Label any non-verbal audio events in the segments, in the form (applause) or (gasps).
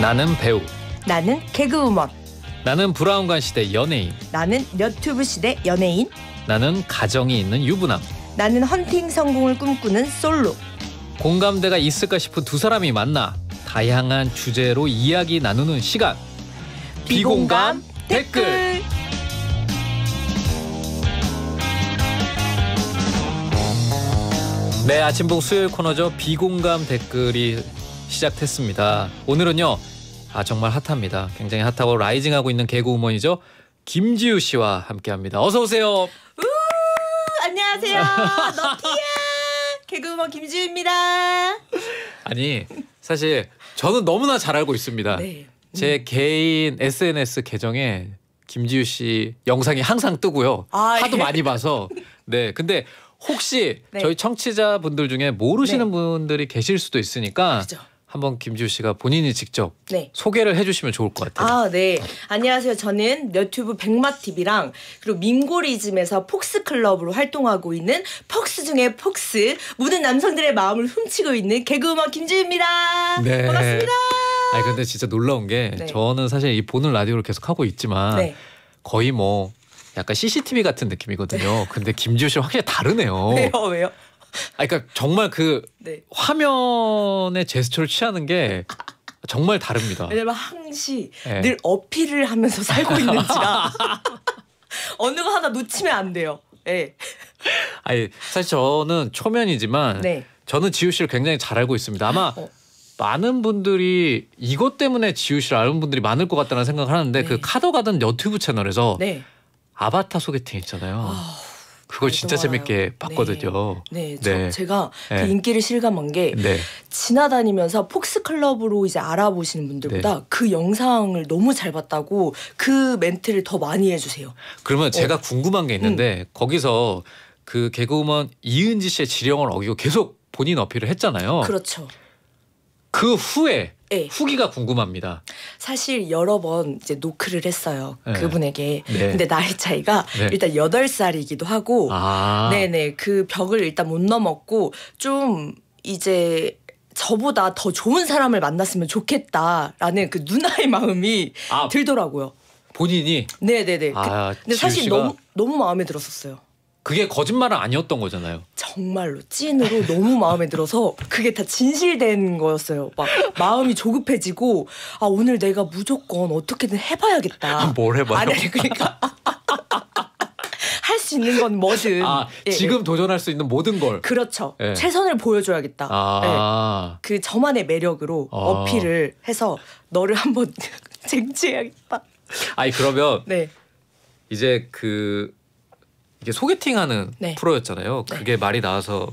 나는 배우. 나는 개그우먼. 나는 브라운관 시대 연예인. 나는 유튜브 시대 연예인. 나는 가정이 있는 유부남. 나는 헌팅 성공을 꿈꾸는 솔로. 공감대가 있을까 싶은 두 사람이 만나 다양한 주제로 이야기 나누는 시간. 비공감 댓글 네 아침봉 수요일 코너죠 비공감 댓글이 시작됐습니다 오늘은요 아 정말 핫합니다 굉장히 핫하고 라이징하고 있는 개그 우먼이죠 김지우 씨와 함께합니다 어서 오세요 우 안녕하세요 (laughs) 너티야 개그우먼 김지우입니다 아니 사실 저는 너무나 잘 알고 있습니다 네. 제 개인 SNS 계정에 김지우 씨 영상이 항상 뜨고요. 아, 예. 하도 예. 많이 봐서 네. 근데 혹시 네. 저희 청취자 분들 중에 모르시는 네. 분들이 계실 수도 있으니까 그렇죠. 한번 김지우 씨가 본인이 직접 네. 소개를 해주시면 좋을 것 같아요. 아, 네. 안녕하세요. 저는 너튜브 백마TV랑 그리고 민고리즘에서 폭스클럽으로 활동하고 있는 폭스 중에 폭스, 모든 남성들의 마음을 훔치고 있는 개그우먼 김지우입니다. 네. 반갑습니다. 아니 근데 진짜 놀라운 게 네. 저는 사실 이 보는 라디오를 계속 하고 있지만 네. 거의 뭐 약간 CCTV 같은 느낌이거든요. 근데 김지호 씨 확실히 다르네요. (laughs) 왜요? 왜요? 아 그러니까 정말 그 네. 화면의 제스처를 취하는 게 정말 다릅니다. 왜냐면 항시 네. 늘 어필을 하면서 살고 (laughs) 있는지라 어느 거 하나 놓치면 안 돼요. 예. 아니 사실 저는 초면이지만 네. 저는 지우 씨를 굉장히 잘 알고 있습니다. 아마 어. 많은 분들이 이것 때문에 지우씨를 아는 분들이 많을 것 같다는 생각을 하는데 그 네. 그 카더가든 유튜브 채널에서 네. 아바타 소개팅 있잖아요. 어... 그걸 진짜 알아요. 재밌게 네. 봤거든요. 네, 네, 네. 제가 그 네. 그 인기를 실감한 게 네. 지나다니면서 폭스 클럽으로 이제 알아보시는 분들보다 네. 그 영상을 너무 잘 봤다고 그 멘트를 더 많이 해주세요. 그러면 어. 제가 궁금한 게 있는데 음. 거기서 그 개그우먼 이은지 씨의 지령을 어기고 계속 본인 어필을 했잖아요. 그렇죠. 그 후에 네. 후기가 궁금합니다. 사실 여러 번 이제 노크를 했어요. 네. 그분에게. 네. 근데 나이 차이가 네. 일단 8살이기도 하고 아. 네네. 그 벽을 일단 못 넘었고 좀 이제 저보다 더 좋은 사람을 만났으면 좋겠다라는 그 누나의 (laughs) 마음이 아, 들더라고요. 본인이 네네네. 그 아, 근데 사실 너무 너무 마음에 들었었어요. 그게 거짓말은 아니었던 거잖아요. 정말로 찐으로 너무 마음에 들어서 그게 다 진실된 거였어요. 막 마음이 조급해지고 아 오늘 내가 무조건 어떻게든 해봐야겠다. 아, 뭘 해봐요? 아니 그러니까 할 수 있는 건 뭐든. 아 예, 지금 예. 도전할 수 있는 모든 걸. 그렇죠. 예. 최선을 보여줘야겠다. 아그 예. 저만의 매력으로 아 어필을 해서 너를 한번 (laughs) 쟁취해야겠다. 아니 그러면 네. 이제 그 이게 소개팅하는 네. 프로였잖아요. 네. 그게 네. 말이 나와서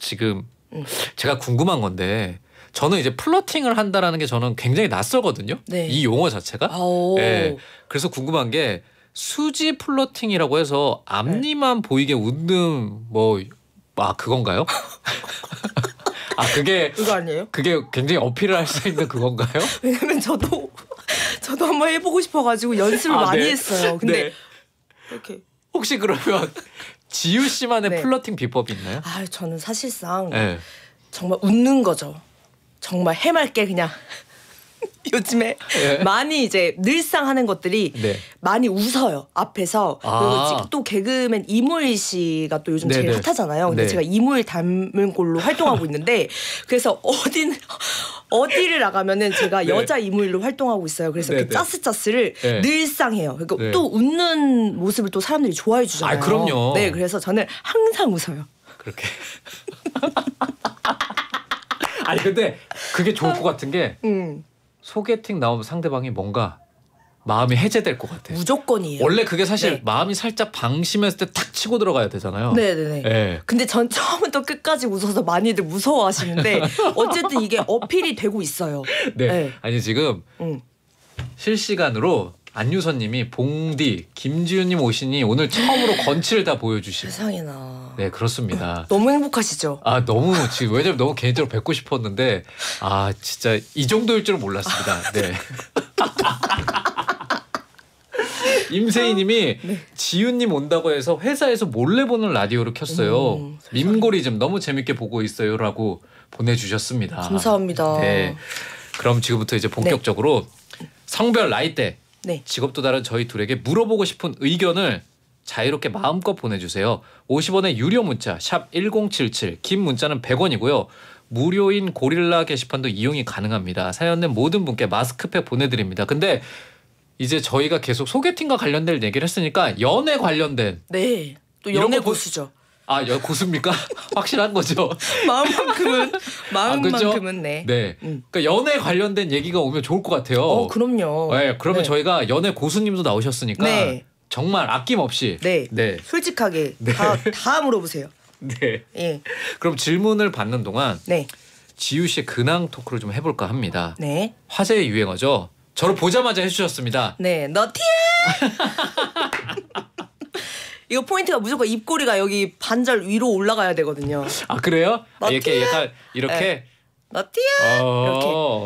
지금 음. 제가 궁금한 건데 저는 이제 플러팅을 한다라는 게 저는 굉장히 낯설거든요. 네. 이 용어 자체가. 아, 예. 그래서 궁금한 게 수지 플러팅이라고 해서 앞니만 네. 보이게 웃는 뭐아 그건가요? (laughs) 아 그게 그거 아니에요? 그게 굉장히 어필을 할 수 있는 그건가요? (laughs) 왜냐면 저도 저도 한번 해보고 싶어가지고 연습을 아, 많이 네. 했어요. 근데 이렇게 혹시 그러면 (laughs) 지유 씨만의 네. 플러팅 비법이 있나요? 아, 저는 사실상 네. 정말 웃는 거죠. 정말 해맑게 그냥 (laughs) 요즘에 예. 많이 이제 늘상 하는 것들이 네. 많이 웃어요 앞에서 아. 그리고 또 개그맨 이모일 씨가 또 요즘 네네. 제일 네, 네. 핫하잖아요. 근데 네. 제가 이물일 닮은 걸로 활동하고 있는데 그래서 어디 어디를 나가면은 제가 네. 여자 이물로 활동하고 있어요. 그래서 네네. 그 짜스짜스를 늘상 해요. 그러니까 또 웃는 모습을 또 사람들이 좋아해 주잖아요. 아, 그럼요. 네, 그래서 저는 항상 웃어요. 그렇게. (laughs) 아니 근데 그게 좋을 것 같은 게. 음. 소개팅 나오면 상대방이 뭔가 마음이 해제될 것 같아. 무조건이에요. 원래 그게 사실 네. 마음이 살짝 방심했을 때 탁 치고 들어가야 되잖아요. 네네네. 네. 근데 전 처음부터 끝까지 웃어서 많이들 무서워하시는데 (laughs) 어쨌든 이게 어필이 되고 있어요. 네. 네. 아니 지금 음. 실시간으로 안유선님이 봉디 김지윤님 오시니 오늘 처음으로 건치를 다 보여주시고 세상에나 네 그렇습니다 (laughs) 너무 행복하시죠 아 너무 지금 왜냐면 너무 개인적으로 뵙고 싶었는데 아 진짜 이 정도일 줄은 몰랐습니다 아, 네 (laughs) 임세희님이 아, 네. 지윤님 온다고 해서 회사에서 몰래 보는 라디오를 켰어요 음, 민고리좀 너무 재밌게 보고 있어요라고 보내주셨습니다 감사합니다 네 그럼 지금부터 이제 본격적으로 네. 성별 나이대 네. 직업도 다른 저희 둘에게 물어보고 싶은 의견을 자유롭게 마음껏 보내주세요. 50원의 유료 문자 샵 1077, 긴 문자는 100원이고요. 무료인 고릴라 게시판도 이용이 가능합니다. 사연 낸 모든 분께 마스크팩 보내드립니다. 근데 이제 저희가 계속 소개팅과 관련된 얘기를 했으니까 연애 관련된 네. 또 연애 보시죠 아, 여 고수입니까? (laughs) 확실한 거죠. 마음만큼은 (laughs) 아, 마음만큼은 네. 네. 음. 그러니까 연애 관련된 얘기가 오면 좋을 것 같아요. 어, 그럼요. 네, 그러면 네. 저희가 연애 고수님도 나오셨으니까 네. 정말 아낌없이 네. 네. 솔직하게 네. 다, 다 물어보세요. (laughs) 네. 예. 그럼 질문을 받는 동안 네. 지유 씨의 근황 토크를 좀 해볼까 합니다. 네. 화제의 유행어죠. 저를 보자마자 해주셨습니다. 네, 너티 이거 포인트가 무조건 입꼬리가 여기 반절 위로 올라가야 되거든요. 아 그래요? 아, 이렇게 약간 이렇게 마 네. 너티야 어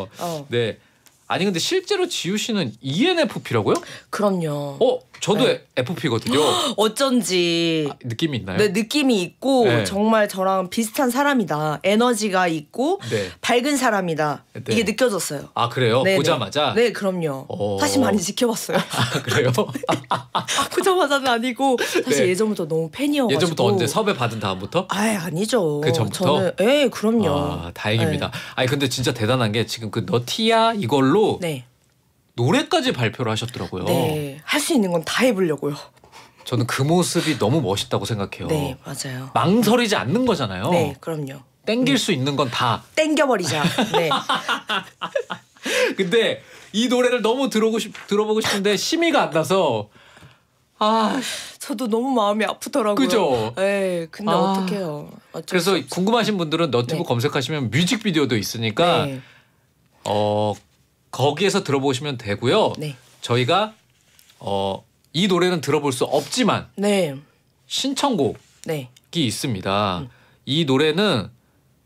이렇게. 어. 네. 아니 근데 실제로 지우 씨는 ENFP라고요? 그럼요. 어 저도 네. FP거든요. (gasps) 어쩐지 아, 느낌이 있나요? 네, 느낌이 있고 네. 정말 저랑 비슷한 사람이다. 에너지가 있고 네. 밝은 사람이다. 이게 네. 느껴졌어요. 아 그래요? 네네. 네. 보자마자? 네, 그럼요. 오. 어. 사실 많이 지켜봤어요. (laughs) 아, 그래요? (laughs) 보자마자는 아니고 사실 네. 예전부터 너무 팬이어가 예전부터 언제 섭외 받은 다음부터? 아 아니죠. 그 전부터. 저는 예, 그럼요. 아 다행입니다. 아니 근데 진짜 대단한 게 지금 그 너티야 이걸로. 네. 노래까지 발표를 하셨더라고요. 네, 할 수 있는 건 다 해보려고요. 저는 그 모습이 너무 멋있다고 생각해요. 네, 맞아요. 망설이지 않는 거잖아요. 네, 그럼요. 땡길 음. 수 있는 건다 땡겨버리자. 네. (laughs) 근데 이 노래를 너무 들어보고, 싶, 들어보고 싶은데 심의가 안 나서 아 저도 너무 마음이 아프더라고요. 그죠? 네, 근데 아, 어떡해요. 그래서 궁금하신 분들은 너튜브 네. 검색하시면 뮤직비디오도 있으니까 네. 어 거기에서 들어보시면 되고요. 네. 저희가 어, 이 노래는 들어볼 수 없지만 네. 신청곡이 네. 있습니다. 음. 이 노래는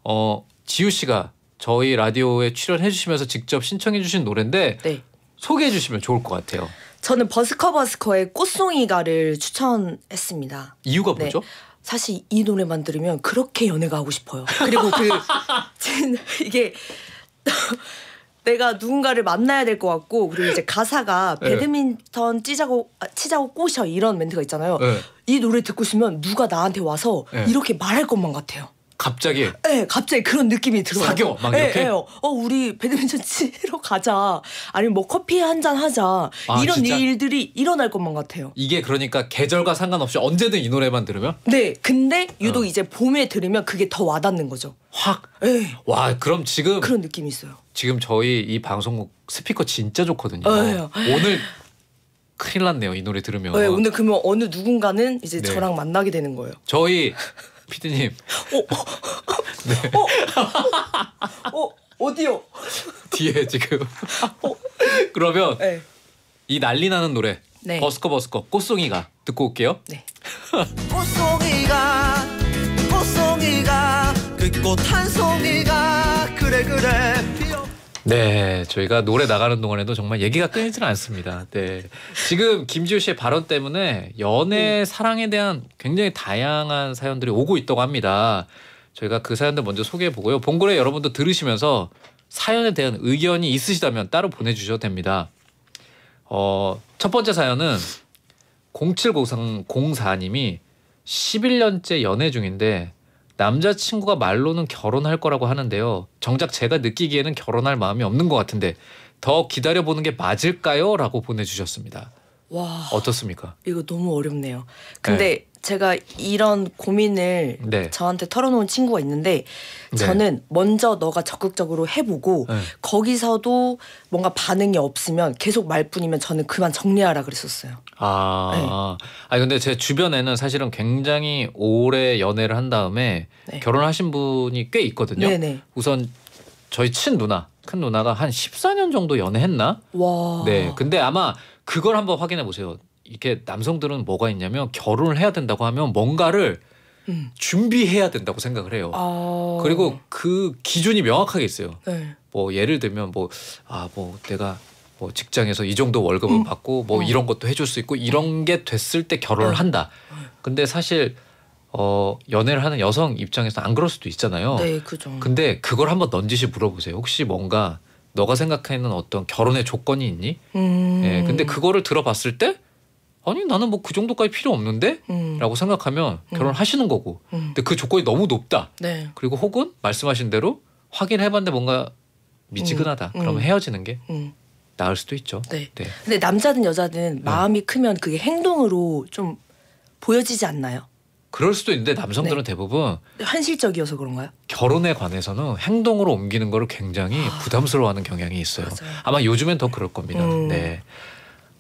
어, 지우 씨가 저희 라디오에 출연해 주시면서 직접 신청해 주신 노래인데 네. 소개해 주시면 좋을 것 같아요. 저는 버스커 버스커의 꽃송이가를 추천했습니다. 이유가 네. 뭐죠? 사실 이 노래만 들으면 그렇게 연애가 하고 싶어요. 그리고 그 (laughs) 이게 내가 누군가를 만나야 될 것 같고 그리고 이제 (laughs) 가사가 네. 배드민턴 찌자고 치자고 꼬셔 이런 멘트가 있잖아요. 네. 이 노래 듣고 있으면 누가 나한테 와서 네. 이렇게 말할 것만 같아요. 갑자기. 네, 갑자기 그런 느낌이 들어요. 사겨 막 예, 이렇게. 네, 어 우리 배드민턴 치러 가자. 아니면 뭐 커피 한 잔 하자. 아, 이런 진짜? 일들이 일어날 것만 같아요. 이게 그러니까 계절과 상관없이 언제든 이 노래만 들으면. 네, 근데 유독 어. 이제 봄에 들으면 그게 더 와닿는 거죠. 확. 네. 와 그럼 지금 그런 느낌이 있어요. 지금 저희 이 방송국 스피커 진짜 좋거든요. 에 오늘 큰일 났네요 이 노래 들으면. 네, 오늘 그러면 어느 누군가는 이제 네. 저랑 만나게 되는 거예요. 저희 피디님. 어, (laughs) 네. 어? 어, 어, 어디요? 뒤에 지금. 어. 그러면 네. 이 난리 나는 노래 네. 버스커 버스커 꽃송이가 듣고 올게요. 네. (laughs) 꽃송이가 꽃송이가 그 꽃 한 송이가 그래 그래 네, 저희가 노래 나가는 동안에도 정말 얘기가 끊이질 않습니다. 네, 지금 김지우 씨의 발언 때문에 연애 네. 사랑에 대한 굉장히 다양한 사연들이 오고 있다고 합니다. 저희가 그 사연들 먼저 소개해 보고요. 봉골에 여러분도 들으시면서 사연에 대한 의견이 있으시다면 따로 보내주셔도 됩니다. 어, 첫 번째 사연은 070304님이 11년째 연애 중인데 남자친구가 말로는 결혼할 거라고 하는데요. 정작 제가 느끼기에는 결혼할 마음이 없는 것 같은데 더 기다려보는 게 맞을까요? 라고 보내주셨습니다. 와 어떻습니까? 이거 너무 어렵네요. 근데 네. 제가 이런 고민을 네. 저한테 털어놓은 친구가 있는데 네. 저는 네. 먼저 너가 적극적으로 해보고 네. 거기서도 뭔가 반응이 없으면 계속 말뿐이면 저는 그만 정리하라 그랬었어요. 아, 네. 아니 근데 제 주변에는 사실은 굉장히 오래 연애를 한 다음에 결혼하신 분이 꽤 있거든요. 네네. 우선 저희 친 누나, 큰 누나가 한 14년 정도 연애했나? 와. 네, 근데 아마 그걸 한번 확인해 보세요. 이게 남성들은 뭐가 있냐면 결혼을 해야 된다고 하면 뭔가를 음. 준비해야 된다고 생각을 해요. 아... 그리고 그 기준이 명확하게 있어요. 네. 뭐 예를 들면 뭐아뭐 아, 뭐 내가 뭐 직장에서 이 정도 월급을 음. 받고 뭐 어. 이런 것도 해줄 수 있고 이런 게 됐을 때 결혼을 네. 한다. 네. 근데 사실 어 연애를 하는 여성 입장에서 안 그럴 수도 있잖아요. 네, 그죠. 근데 그걸 한번 넌지시 물어보세요. 혹시 뭔가 너가 생각하는 어떤 결혼의 조건이 있니? 예, 음. 예, 근데 그거를 들어봤을 때 아니 나는 뭐 그 정도까지 필요 없는데라고 음. 생각하면 음. 결혼하시는 거고 음. 근데 그 조건이 너무 높다. 네. 그리고 혹은 말씀하신 대로 확인해봤는데 뭔가 미지근하다. 음. 그러면 음. 헤어지는 게. 나을 수도 있죠. 네. 네. 근데 남자든 여자든 마음이 크면 그게 행동으로 좀 보여지지 않나요? 그럴 수도 있는데 남성들은 네. 대부분 현실적이어서 그런가요? 결혼에 관해서는 행동으로 옮기는 거를 굉장히 아. 부담스러워하는 경향이 있어요. 맞아요. 아마 요즘엔 더 그럴 겁니다. 음. 네.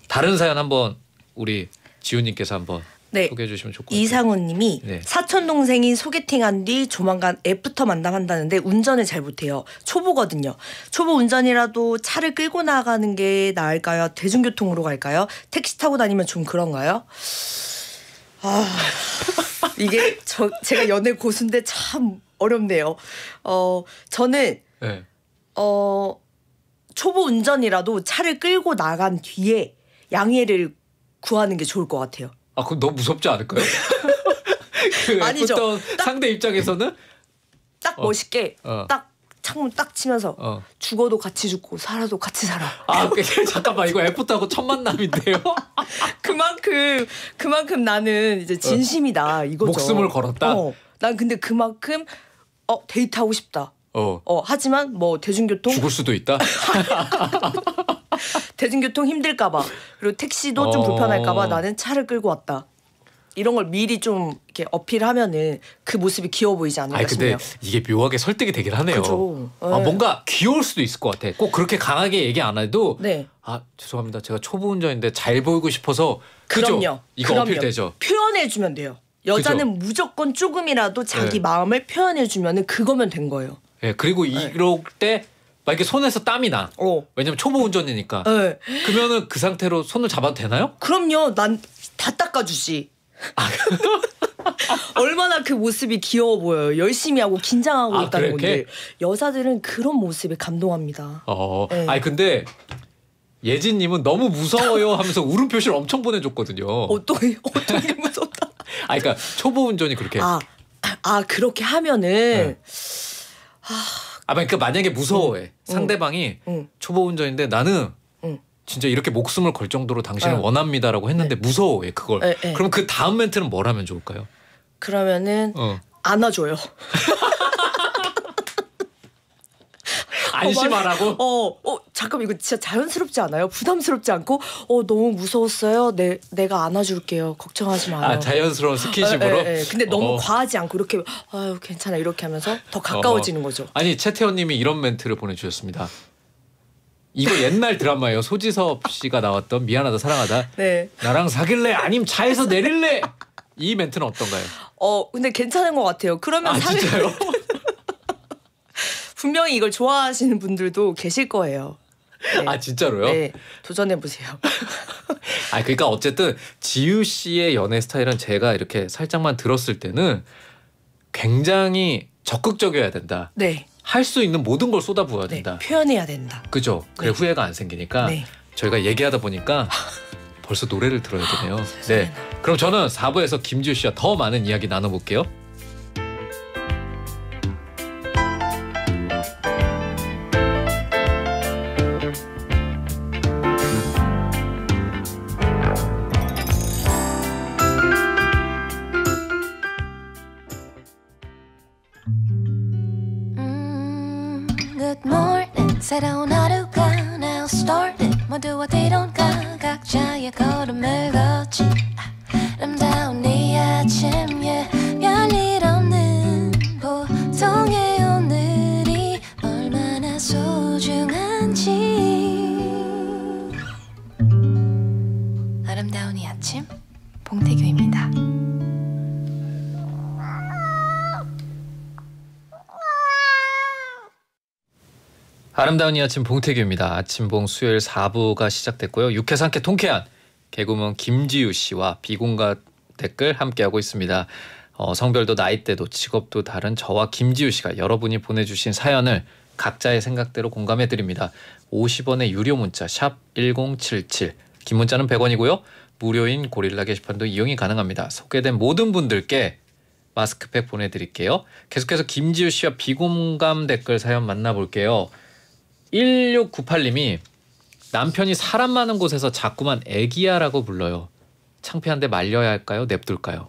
다른 사연 한번 우리 지훈님께서 한번 네. 소개해 주시면 좋고 이상훈님이 네. 사촌 동생이 소개팅한 뒤 조만간 애프터 만남한다는데 운전을 잘 못해요. 초보거든요. 초보 운전이라도 차를 끌고 나가는 게 나을까요? 대중교통으로 갈까요? 택시 타고 다니면 좀 그런가요? 아, 이게 저 제가 연애 고수인데 참 어렵네요. 어, 저는 네. 어 초보 운전이라도 차를 끌고 나간 뒤에 양해를 구하는 게 좋을 것 같아요. 아, 그럼 너무 무섭지 않을까요? (laughs) 그 아니죠. 상대 입장에서는 딱 어. 멋있게 어. 딱 창문 딱 치면서 어. 죽어도 같이 죽고 살아도 같이 살아. 아 잠깐만 이거 애프터하고 첫 만남인데요. (laughs) 그만큼 그만큼 나는 이제 어. 진심이다 이거죠. 목숨을 걸었다. 어, 난 근데 그만큼 어 데이트하고 싶다. 어. 어 하지만 뭐 대중교통 죽을 수도 있다. (laughs) 대중교통 힘들까봐 그리고 택시도 좀 어. 불편할까봐 나는 차를 끌고 왔다. 이런 걸 미리 좀 이렇게 어필하면은 그 모습이 귀여워 보이지 않을까 아니, 근데 싶네요. 이게 묘하게 설득이 되긴 하네요. 그죠. 아, 네. 뭔가 귀여울 수도 있을 것 같아. 꼭 그렇게 강하게 얘기 안 해도 네. 아 죄송합니다. 제가 초보 운전인데 잘 보이고 싶어서 그죠? 그럼 이거 그럼요. 어필되죠. 표현해 주면 돼요. 여자는 무조건 조금이라도 자기 네. 마음을 표현해 주면은 그거면 된 거예요. 예 그리고 네. 이럴 때 막 이렇게 손에서 땀이 나. 어. 왜냐면 초보 운전이니까. 네. 그러면은 그 상태로 손을 잡아도 되나요? 그럼요. 난 다 닦아주지. 아, 얼마나 그 모습이 귀여워 보여요. 열심히 하고 긴장하고 아, 있다는 그렇게? 건데 여자들은 그런 모습에 감동합니다. 어, 네. 아니 근데 예진님은 너무 무서워요 하면서 울음 표시를 엄청 보내줬거든요. 어떤 어떤 게 무섭다. (laughs) 아, 그러니까 초보 운전이 그렇게. 아, 아 그렇게 하면은. 네. 아, 아, 그러니까 만약에 무서워해 응, 상대방이 응. 초보 운전인데 나는 진짜 이렇게 목숨을 걸 정도로 당신을 어. 원합니다라고 했는데 네. 무서워해 그걸. 네, 네. 그럼 그 다음 멘트는 뭘 하면 좋을까요? 그러면은 어. 안아줘요. (laughs) 안심하라고? 어, 어, 어 잠깐 이거 진짜 자연스럽지 않아요? 부담스럽지 않고, 어, 너무 무서웠어요. 내, 내가 안아줄게요. 걱정하지 아, 마요. 아, 자연스러운 스킨십으로? 에, 어, 에, 에. 근데 너무 어. 과하지 않고, 이렇게, 아유, 괜찮아. 이렇게 하면서 더 가까워지는 거죠. 아니, 채태원님이 이런 멘트를 보내주셨습니다. 이거 옛날 드라마예요. 소지섭 씨가 나왔던 미안하다 사랑하다. (laughs) 네. 나랑 사귈래 아님 차에서 내릴래. 이 멘트는 어떤가요? 어 근데 괜찮은 것 같아요. 그러면 아 사귈... 진짜요? (laughs) 분명히 이걸 좋아하시는 분들도 계실 거예요. 네. 아 진짜로요? 네 도전해 보세요. (laughs) 아 그러니까 어쨌든 지유 씨의 연애 스타일은 제가 이렇게 살짝만 들었을 때는 굉장히 적극적이어야 된다. 네. 할수 있는 모든 걸 쏟아부어야 네, 된다. 표현해야 된다. 그죠? 그래 네. 후회가 안 생기니까 네. 저희가 얘기하다 보니까 벌써 노래를 들어야 되네요. 아, 네. 그럼 저는 4부에서 김지우 씨와 더 많은 이야기 나눠볼게요. i your call to make 아름다운 이 아침 봉태규입니다. 아침봉 수요일 4부가 시작됐고요. 육회상쾌 통쾌한 개구먼 김지우 씨와 비공과 댓글 함께하고 있습니다. 어, 성별도 나이대도 직업도 다른 저와 김지우 씨가 여러분이 보내주신 사연을 각자의 생각대로 공감해 드립니다. 50원의 유료 문자 샵 1077. 긴 문자는 100원이고요. 무료인 고릴라 게시판도 이용이 가능합니다. 소개된 모든 분들께 마스크팩 보내드릴게요. 계속해서 김지우 씨와 비공감 댓글 사연 만나볼게요. 1698님이 남편이 사람 많은 곳에서 자꾸만 애기야라고 불러요. 창피한데 말려야 할까요? 냅둘까요?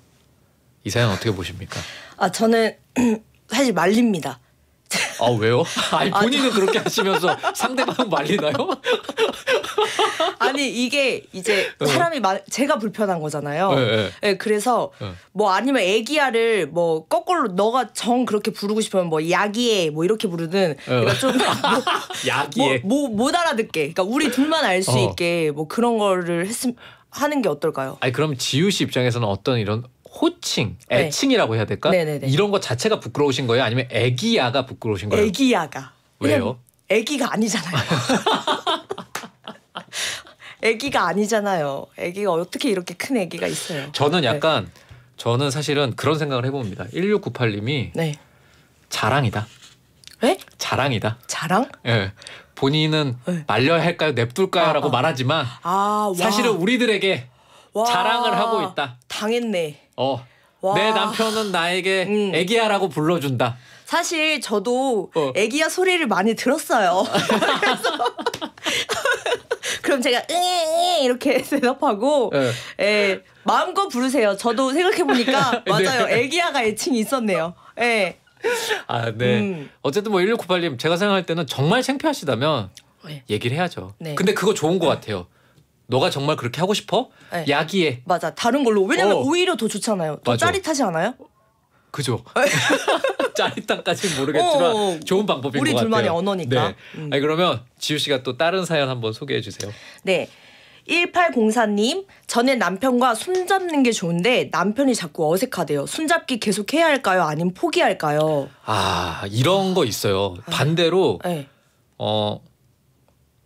이 사연 어떻게 보십니까? 아 저는 (clears throat) 사실 말립니다. 아 왜요? (laughs) 아니 본인은 아, 저... 그렇게 하시면서 상대방은 말리나요? (laughs) 아니 이게 이제 어. 사람이 많 제가 불편한 거잖아요. 네, 네. 네 그래서 네. 뭐 아니면 애기야를 뭐 거꾸로 너가 정 그렇게 부르고 싶으면 뭐 야기에 뭐 이렇게 부르든 그러니까 좀 (laughs) 뭐, 야기에 뭐못 뭐, 뭐 알아듣게 그러니까 우리 둘만 알수 어. 있게 뭐 그런 거를 했음 하는 게 어떨까요? 아니 그럼 지우 씨 입장에서는 어떤 이런 호칭, 네. 애칭이라고 해야 될까? 네네네. 이런 거 자체가 부끄러우신 거예요? 아니면 애기야가 부끄러우신 거예요? 애기야가 왜요? 애기가 아니잖아요. (laughs) 아기가 아니잖아요. 아기가 어떻게 이렇게 큰 아기가 있어요? 저는 네. 약간 네. 저는 사실은 그런 생각을 해봅니다. 1698님이 네. 자랑이다. 네? 자랑이다. 자랑? 예. 본인은 네. 말려야 할까요? 냅둘까요라고 아, 아, 말하지만 아, 사실은 우리들에게 와. 자랑을 하고 있다. 당했네. 어. 와. 내 남편은 나에게 애기야라고 음. 불러준다. 사실 저도 어. 애기야 소리를 많이 들었어요. (laughs) 그럼 제가 응애 이렇게 (laughs) 대답하고 예. 예, 마음껏 부르세요. 저도 생각해 보니까 (laughs) 네. 맞아요. 애기야가 애칭이 있었네요. 예. 아, 네. 음. 어쨌든 뭐 1698님 제가 생각할 때는 정말 창피하시다면 네. 얘기를 해야죠. 네. 근데 그거 좋은 것 네. 같아요. 너가 정말 그렇게 하고 싶어? 네. 야기에. 맞아. 다른 걸로. 왜냐면 어. 오히려 더 좋잖아요. 더 맞아. 짜릿하지 않아요? 그죠. (laughs) (laughs) 짜릿함까지는 모르겠지만 어, 어, 어, 좋은 방법인 우리 것 같아요. 둘만의 언어니까. 네. 음. 아니 그러면 지우 씨가 또 다른 사연 한번 소개해 주세요. 네. 1804님, 전에 남편과 손잡는 게 좋은데 남편이 자꾸 어색하대요. 손잡기 계속 해야 할까요? 아니면 포기할까요? 아, 이런 거 있어요. 아, 네. 반대로, 네. 어,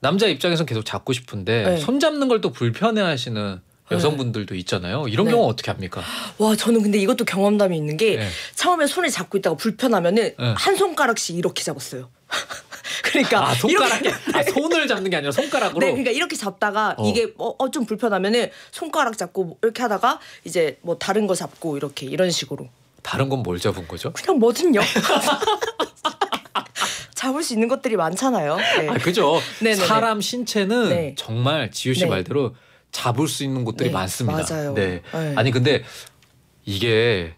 남자 입장에선 계속 잡고 싶은데 네. 손잡는 걸 또 불편해 하시는 네. 여성분들도 있잖아요. 이런 네. 경우 어떻게 합니까? 와 저는 근데 이것도 경험담이 있는 게 네. 처음에 손을 잡고 있다가 불편하면은 네. 한 손가락씩 이렇게 잡았어요. (laughs) 그러니까 아, 손가락 이 아, 손을 잡는 게 아니라 손가락으로. 네, 그러니까 이렇게 잡다가 어. 이게 뭐좀 어, 불편하면은 손가락 잡고 뭐 이렇게 하다가 이제 뭐 다른 거 잡고 이렇게 이런 식으로. 다른 건 뭘 잡은 거죠? 그냥 뭐든요. (laughs) 잡을 수 있는 것들이 많잖아요. 네. 아, 그죠. 네, 네, 사람 신체는 네. 정말 지우 씨 네. 말대로 잡을 수 있는 곳들이 네, 많습니다. 맞아요. 네. 네. 아니 근데 이게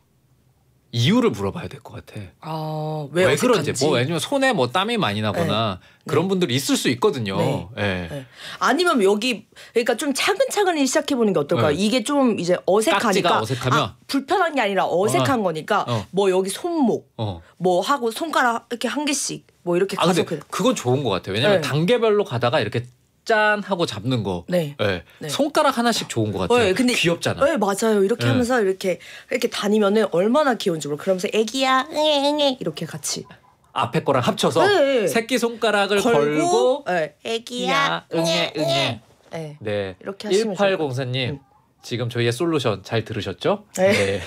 이유를 물어봐야 될 것 같아. 아, 왜, 왜 그런지. 뭐 왜냐면 손에 뭐 땀이 많이 나거나 네. 그런 네. 분들이 있을 수 있거든요. 네. 예. 네. 아니면 여기 그러니까 좀 차근차근히 시작해 보는 게 어떨까? 요 네. 이게 좀 이제 어색하니까 어색하면 아, 불편한 게 아니라 어색한 어. 거니까 어. 뭐 여기 손목 어. 뭐 하고 손가락 이렇게 한 개씩 뭐 이렇게 아, 가서 근데 그 그건 좋은 것 같아요. 왜냐면 네. 단계별로 가다가 이렇게 짠 하고 잡는 거. 네. 네. 네. 손가락 하나씩 좋은 것 같아요. 네, 근데 귀엽잖아. 네, 맞아요. 이렇게 하면서 이렇게 이렇게 다니면 얼마나 귀여운지 모르. 그러면서 애기야 엥엥 이렇게 같이 앞에 거랑 합쳐서 새끼 손가락을 걸고, 걸고 애기야 응애 응애. 네. 네. 이렇게 하시면 1804님 음. 지금 저희의 솔루션 잘 들으셨죠? 네.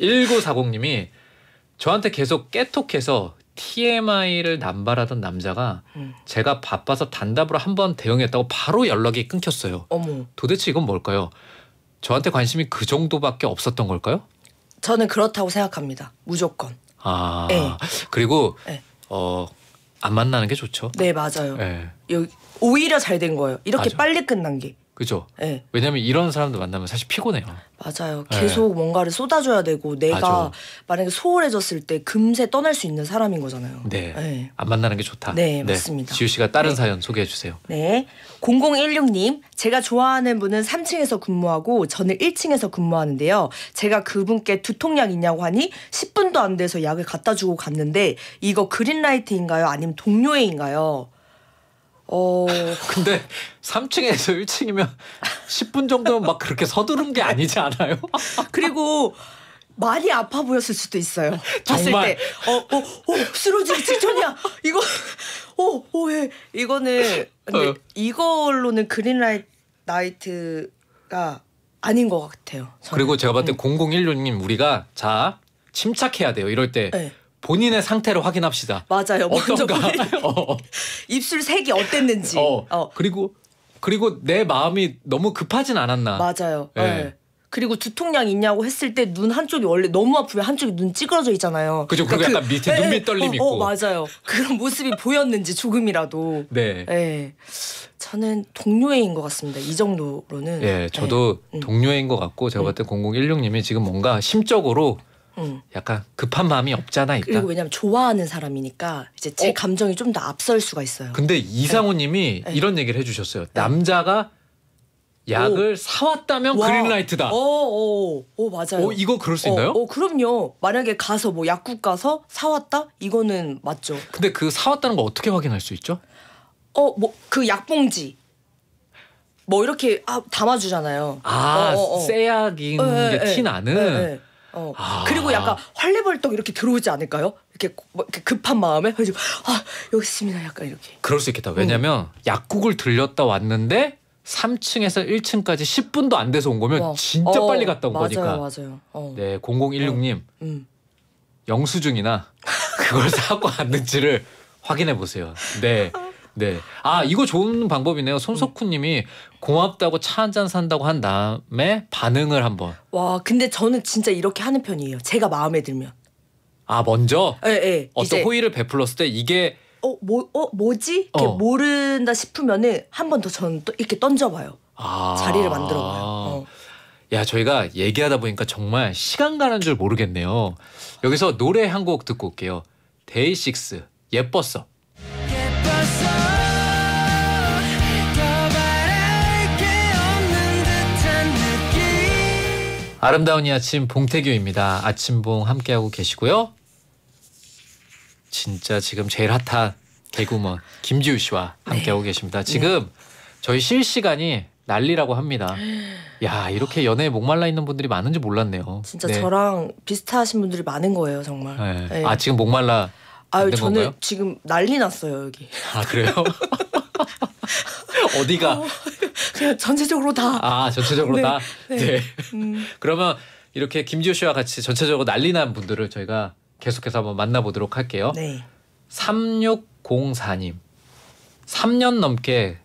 1940님이 (laughs) 저한테 계속 깨톡해서 TMI를 남발하던 남자가 음. 제가 바빠서 단답으로 한번 대응했다고 바로 연락이 끊겼어요. 어머. 도대체 이건 뭘까요? 저한테 관심이 그 정도밖에 없었던 걸까요? 저는 그렇다고 생각합니다. 무조건. 아 네. 그리고 네. 어. 안 만나는 게 좋죠. 네 맞아요. 네. 오히려 잘 된 거예요. 이렇게 맞아. 빨리 끝난 게. 그죠? 네. 왜냐면 이런 사람들 만나면 사실 피곤해요. 맞아요. 예. 계속 네. 뭔가를 쏟아줘야 되고 내가 맞아. 만약에 소홀해졌을 때 금세 떠날 수 있는 사람인 거잖아요. 네. 네. 안 만나는 게 좋다. 네, 네. 맞습니다. 지우 씨가 다른 네. 사연 소개해 주세요. 네. 0016님, 제가 좋아하는 분은 3층에서 근무하고 저는 1층에서 근무하는데요. 제가 그분께 두통약 있냐고 하니 10분도 안 돼서 약을 갖다 주고 갔는데 이거 그린라이트인가요? 아니면 동료회인가요? 어. (laughs) 근데 3층에서 1층이면 10분 정도면 막 그렇게 서두른 게 아니지 않아요? (laughs) 그리고 많이 아파 보였을 수도 있어요. 봤을 때. 어, 어, 어, 쓰러지기 직전이야. 이거, 어, 어, 왜. 이거는, 근데 어. 이걸로는 그린라이트가 아닌 것 같아요. 저는. 그리고 제가 봤을 때 음. 0016님 우리가 자, 침착해야 돼요. 이럴 때. 네. 본인의 상태를 확인합시다. 맞아요. 어떤가? (laughs) 어. 입술 색이 어땠는지. 어. 어. 그리고 그리고 내 마음이 너무 급하진 않았나. 맞아요. 예. 네. 그리고 두통량 있냐고 했을 때 눈 한쪽이 원래 너무 아프면 한쪽이 눈 찌그러져 있잖아요. 그죠. 그러니까 그 약간 밑에 그, 예, 눈밑 예. 떨림 어, 어, 있고. 어, 맞아요. 그런 모습이 보였는지 조금이라도. 네. 네. 저는 동료애인 것 같습니다. 이 정도로는. 예, 저도 네. 동료애인 것 같고 제가 음. 봤을 때 0016님이 지금 뭔가 심적으로 음. 약간 급한 마음이 없잖아 일단. 그리고 왜냐면 좋아하는 사람이니까 이제 제 어? 감정이 좀 더 앞설 수가 있어요. 근데 이상호님이 네. 네. 이런 얘기를 해주셨어요. 네. 남자가 약을 오. 사왔다면 와. 그린라이트다. 오, 오, 오 맞아요. 오, 어, 이거 그럴 수 어, 있나요? 어, 그럼요. 만약에 가서 뭐 약국 가서 사왔다? 이거는 맞죠. 근데 그 사왔다는 거 어떻게 확인할 수 있죠? 어, 뭐 그 약봉지. 뭐 이렇게 아, 담아주잖아요. 아, 어, 어, 어. 쇠약인 네, 어, 예, 게티 예. 나는. 예, 어. 아. 그리고 약간 헐레벌떡 이렇게 들어오지 않을까요? 이렇게, 뭐 이렇게 급한 마음에 그래서 아 여기 있습 약간 이렇게. 그럴 수 있겠다. 왜냐면 하 음. 약국을 들렸다 왔는데 3층에서 1층까지 10분도 안 돼서 온 거면 와. 진짜 어, 빨리 갔다 온 맞아요, 거니까. 맞아요. 어. 네, 0016님. 어. 음. 영수증이나 그걸 (laughs) 사고 왔는지를 확인해 보세요. 네. (laughs) 네. 아 이거 좋은 방법이네요. 손석훈님이 고맙다고 차 한 잔 산다고 한 다음에 반응을 한번. 와 근데 저는 진짜 이렇게 하는 편이에요. 제가 마음에 들면. 아 먼저. 예 예. 어떤 이제- 호의를 베풀었을 때 이게 어, 뭐, 어, 뭐지? 이렇게 어. 모른다 싶으면은 한 번 더 전 또 이렇게 던져봐요. 아... 자리를 만들어봐요. 어. 야 저희가 얘기하다 보니까 정말 시간 가는 줄 모르겠네요. 여기서 노래 한 곡 듣고 올게요. 데이식스 예뻤어. 아름다운 이 아침 봉태규입니다. 아침봉 함께하고 계시고요. 진짜 지금 제일 핫한 개구먼 김지우 씨와 함께하고 네. 계십니다. 지금 네. 저희 실시간이 난리라고 합니다. 야 이렇게 연애에 목말라 있는 분들이 많은지 몰랐네요. 진짜 네. 저랑 비슷하신 분들이 많은 거예요 정말. 네. 네. 아 지금 목말라. 아 저는 건가요? 지금 난리 났어요 여기. 아 그래요? (laughs) 어디가? 어, 그냥 전체적으로 다. 아 전체적으로 네, 다. 네. 네. 음. 그러면 이렇게 김지호 씨와 같이 전체적으로 난리난 분들을 저희가 계속해서 한번 만나보도록 할게요. 네. 3604님. 3년 넘게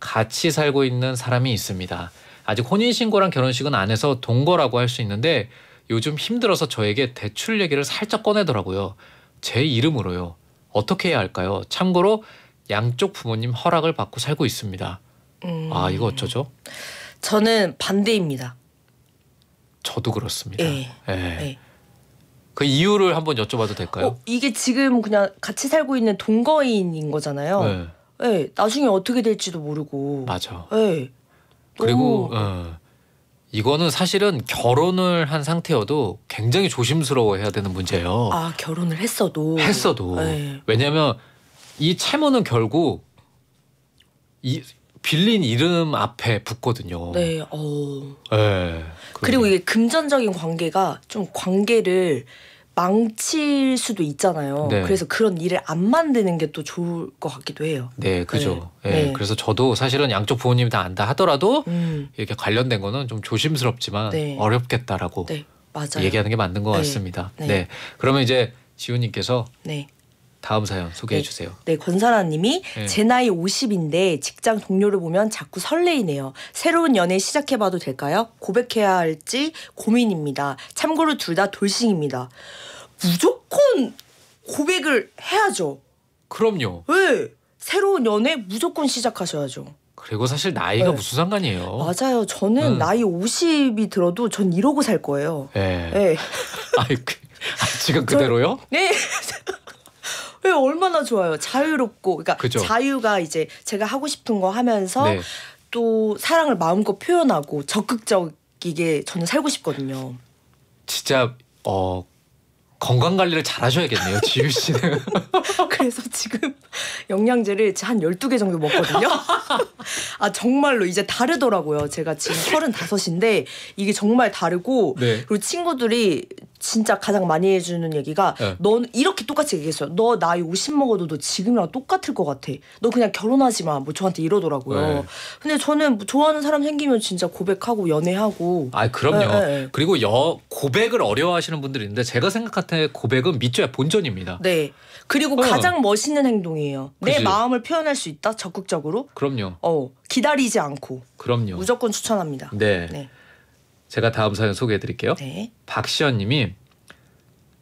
같이 살고 있는 사람이 있습니다. 아직 혼인신고랑 결혼식은 안 해서 동거라고 할 수 있는데 요즘 힘들어서 저에게 대출 얘기를 살짝 꺼내더라고요. 제 이름으로요. 어떻게 해야 할까요? 참고로 양쪽 부모님 허락을 받고 살고 있습니다. 음... 아 이거 어쩌죠? 저는 반대입니다. 저도 그렇습니다. 예. 예. 예. 그 이유를 한번 여쭤봐도 될까요? 어, 이게 지금 그냥 같이 살고 있는 동거인인 거잖아요. 예. 예. 나중에 어떻게 될지도 모르고. 맞아. 예. 그리고 어, 이거는 사실은 결혼을 한 상태여도 굉장히 조심스러워해야 되는 문제예요. 아 결혼을 했어도. 했어도. 예. 왜냐하면 이 채무는 결국 이 빌린 이름 앞에 붙거든요. 네. 어. 네. 그리고 이게 금전적인 관계가 좀 관계를 망칠 수도 있잖아요. 네. 그래서 그런 일을 안 만드는 게 또 좋을 것 같기도 해요. 네, 그죠. 네. 예, 네. 그래서 저도 사실은 양쪽 부모님이 다 안다 하더라도 음. 이렇게 관련된 거는 좀 조심스럽지만 네. 어렵겠다라고 네, 얘기하는 게 맞는 것 네. 같습니다. 네. 그러면 이제 지우님께서 다음 사연 소개해 네. 주세요. 네, 권사라님이 네. 제 나이 50인데 직장 동료를 보면 자꾸 설레이네요. 새로운 연애 시작해봐도 될까요? 고백해야 할지 고민입니다. 참고로 둘 다 돌싱입니다. 무조건 고백을 해야죠. 그럼요. 네, 새로운 연애 무조건 시작하셔야죠. 그리고 사실 나이가 네. 무슨 상관이에요. 맞아요. 저는 음. 나이 50이 들어도 전 이러고 살 거예요. 네. 네. (laughs) 그, 아, 지금 그대로요? 저, 네. (laughs) 네, 얼마나 좋아요. 자유롭고 그러니까 그죠. 자유가 이제 제가 하고 싶은 거 하면서 네. 또 사랑을 마음껏 표현하고 적극적이게 저는 살고 싶거든요. 진짜 어 건강 관리를 잘 하셔야겠네요, 지유 씨는. (laughs) 그래서 지금 영양제를 한 12개 정도 먹거든요. (laughs) 아, 정말로 이제 다르더라고요. 제가 지금 35인데 이게 정말 다르고 네. 그리고 친구들이 진짜 가장 많이 해주는 얘기가 네. 넌 이렇게 똑같이 얘기했어요. 너 나이 50 먹어도 너 지금이랑 똑같을 것 같아. 너 그냥 결혼하지 마. 뭐 저한테 이러더라고요. 네. 근데 저는 뭐 좋아하는 사람 생기면 진짜 고백하고 연애하고. 아 그럼요. 네, 네, 네. 그리고 여 고백을 어려워하시는 분들이 있는데 제가 생각할 때 고백은 밑조야 본전입니다. 네. 그리고 어. 가장 멋있는 행동이에요. 그치? 내 마음을 표현할 수 있다 적극적으로. 그럼요. 어 기다리지 않고. 그럼요. 무조건 추천합니다. 네. 네. 제가 다음 사연 소개해 드릴게요. 네. 박시연 님이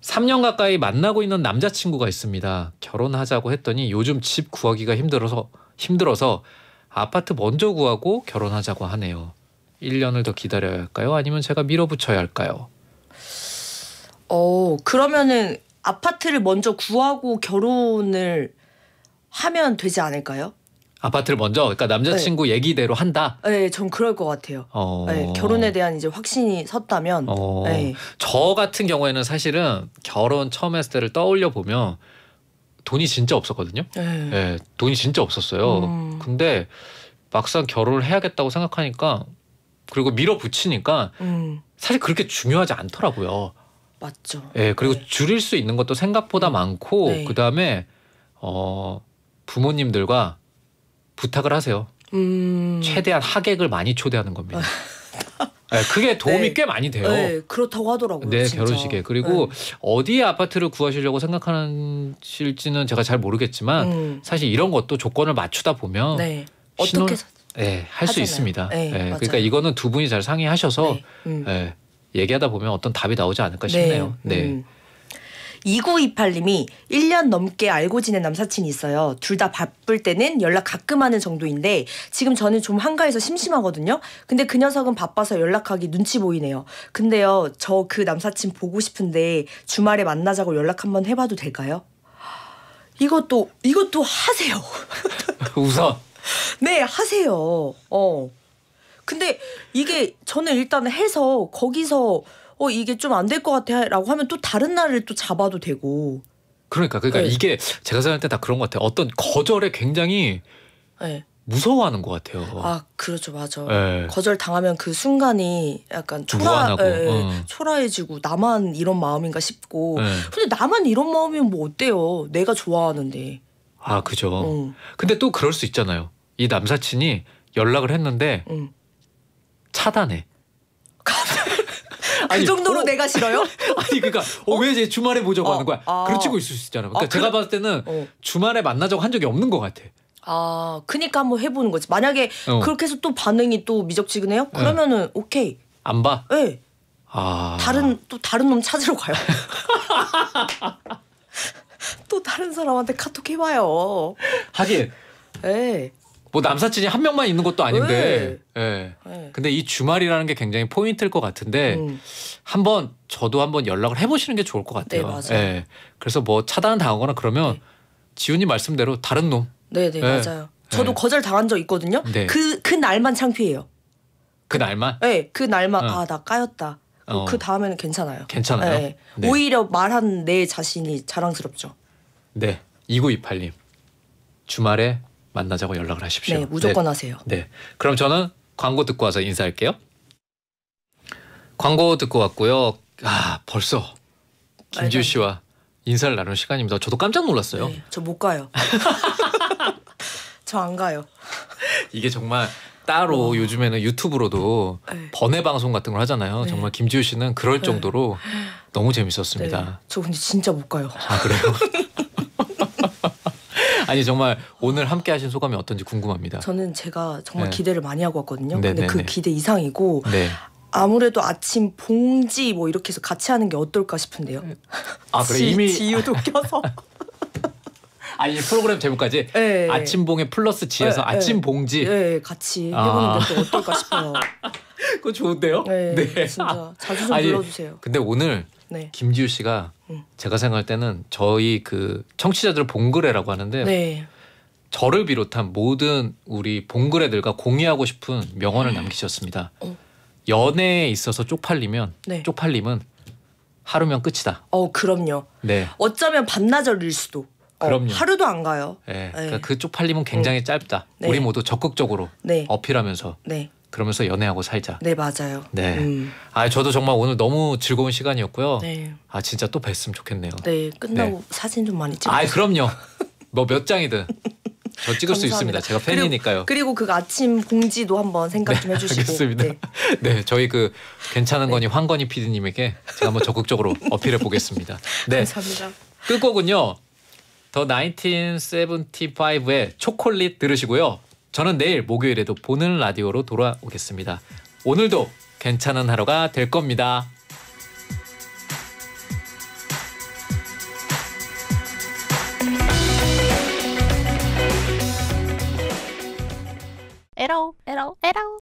3년 가까이 만나고 있는 남자친구가 있습니다. 결혼하자고 했더니 요즘 집 구하기가 힘들어서 힘들어서 아파트 먼저 구하고 결혼하자고 하네요. 1년을 더 기다려야 할까요? 아니면 제가 밀어붙여야 할까요? 어, 그러면은 아파트를 먼저 구하고 결혼을 하면 되지 않을까요? 아파트를 먼저 그러니까 남자친구 네. 얘기대로 한다. 네, 전 그럴 것 같아요. 어... 네, 결혼에 대한 이제 확신이 섰다면. 어... 네. 저 같은 경우에는 사실은 결혼 처음 했을 때를 떠올려 보면 돈이 진짜 없었거든요. 네, 네 돈이 진짜 없었어요. 음... 근데 막상 결혼을 해야겠다고 생각하니까 그리고 밀어붙이니까 음... 사실 그렇게 중요하지 않더라고요. 맞죠. 예, 그리고 네. 줄일 수 있는 것도 생각보다 음. 많고 네. 그다음에 어 부모님들과 부탁을 하세요. 음... 최대한 하객을 많이 초대하는 겁니다. (laughs) 네, 그게 도움이 네. 꽤 많이 돼요. 네, 그렇다고 하더라고요. 네, 진짜. 결혼식에. 그리고 네. 어디에 아파트를 구하시려고 생각하실지는 제가 잘 모르겠지만 음. 사실 이런 것도 조건을 맞추다 보면 네. 신혼... 어떻게 네, 할수 있습니다. 네, 네 그러니까 이거는 두 분이 잘 상의하셔서 네, 음. 얘기하다 보면 어떤 답이 나오지 않을까 싶네요. 음. 네. 음. 2928님이 1년 넘게 알고 지낸 남사친이 있어요. 둘 다 바쁠 때는 연락 가끔 하는 정도인데 지금 저는 좀 한가해서 심심하거든요. 근데 그 녀석은 바빠서 연락하기 눈치 보이네요. 근데요, 저 그 남사친 보고 싶은데 주말에 만나자고 연락 한번 해봐도 될까요? 이것도 이것도 하세요. (laughs) 우선. 네, 하세요. 어. 근데 이게 저는 일단 해서 거기서 어 이게 좀 안 될 것 같아라고 하면 또 다른 날을 또 잡아도 되고. 그러니까 그러니까 네. 이게 제가 생각할 때 다 그런 것 같아요. 어떤 거절에 굉장히 네. 무서워하는 것 같아요. 아 그렇죠, 맞아. 네. 거절 당하면 그 순간이 약간 초라, 에, 어. 예, 예, 음. 초라해지고 나만 이런 마음인가 싶고. 네. 근데 나만 이런 마음이면 뭐 어때요? 내가 좋아하는데. 아 그죠. 응. 근데 또 그럴 수 있잖아요. 이 남사친이 연락을 했는데 응. 차단해. (laughs) 그 아니, 정도로 어? 내가 싫어요? (laughs) 아니 그러니까 어, 어 왜 주말에 보자고 하는 어, 거야? 아. 그렇치고 있을 수 있잖아. 그러니까 아, 제가 그래? 봤을 때는 어. 주말에 만나자고 한 적이 없는 것 같아. 아, 그니까 한번 해보는 거지. 만약에 어. 그렇게 해서 또 반응이 또 미적지근해요? 그러면은 네. 오케이. 안 봐? 네. 아. 다른 또 다른 놈 찾으러 가요. (laughs) 또 다른 사람한테 카톡 해봐요. 하긴. 에. 예. 네. 뭐 남사친이 한 명만 있는 것도 아닌데. 네. 예. 네. 네. 근데 이 주말이라는 게 굉장히 포인트일 것 같은데 음. 한번 저도 한번 연락을 해보시는 게 좋을 것 네, 같아요. 네, 네. 그래서 뭐 차단 당하거나 그러면 네. 지훈님 말씀대로 다른 놈. 네, 네, 예. 맞아요. 저도 예. 거절 당한 적 있거든요. 그그 그 날만 창피해요. 그 날만? 네, 그 날만 어. 아나 까였다. 그, 어. 그 다음에는 괜찮아요. 괜찮아요. 오히려 말한 내 자신이 자랑스럽죠. 네, 2928님 주말에 만나자고 연락을 하십시오. 네, 무조건 네, 하세요. 네. 그럼 저는 광고 듣고 와서 인사할게요. 광고 듣고 왔고요. 아, 벌써 김지우 씨와 인사를 나눌 시간입니다. 저도 깜짝 놀랐어요. 네, 저못 가요. (laughs) 저 안 가요. 이게 정말 따로 오. 요즘에는 유튜브로도 네. 번외 방송 같은 걸 하잖아요. 네. 정말 김지우 씨는 그럴 네. 정도로 너무 재밌었습니다. 네. 저 근데 진짜 못 가요. 아, 그래요? (laughs) 아니 정말 오늘 함께 하신 소감이 어떤지 궁금합니다. 저는 제가 정말 네. 기대를 많이 하고 왔거든요. 네 근데 네, 그 네. 기대 이상이고 네. 아무래도 아침 봉지 뭐 이렇게 해서 같이 하는 게 어떨까 싶은데요. 네. 아 그래 지, 이미 지유도 껴서. (laughs) 아니 프로그램 제목까지 네. 아침봉에 플러스 지에서 네, 아침봉지 네, 같이 아. 해보는 것도 어떨까 싶어요. (laughs) 그거 좋은데요? 네, 네. 진짜 자주 좀 아니, 불러주세요. 근데 오늘 네. 김지우 씨가 음. 제가 생각할 때는 저희 그 청취자들 봉그레라고 하는데 네. 저를 비롯한 모든 우리 봉그레들과 공유하고 싶은 명언을 음. 남기셨습니다. 어. 연애에 있어서 쪽팔리면 네. 쪽팔림은 하루면 끝이다. 어 그럼요. 네. 어쩌면 밤나절일 수도. 어, 그럼요. 하루도 안 가요. 예, 네. 그러니까 그 쪽팔림은 굉장히 음. 짧다. 네. 우리 모두 적극적으로 네. 어필하면서 네. 그러면서 연애하고 살자. 네 맞아요. 네. 음. 아 저도 정말 오늘 너무 즐거운 시간이었고요. 네. 아 진짜 또 뵀으면 좋겠네요. 네 끝나고 네. 사진 좀 많이 찍어. 아 그럼요. 뭐 몇 장이든. 저 (laughs) 찍을 감사합니다. 수 있습니다. 제가 팬이니까요. 그리고, 그리고 그 아침 공지도 한번 생각 네, 좀 해주시고. 알겠습니다. 네. 네, 저희 그 괜찮은 네. 건이 황건희 PD님에게 제가 한번 적극적으로 (laughs) 어필해 보겠습니다. 네, 감사합니다. 끝곡은요. 더 1975의 초콜릿 들으시고요. 저는 내일 목요일에도 보는 라디오로 돌아오겠습니다. 오늘도 괜찮은 하루가 될 겁니다. 에러 에러 에러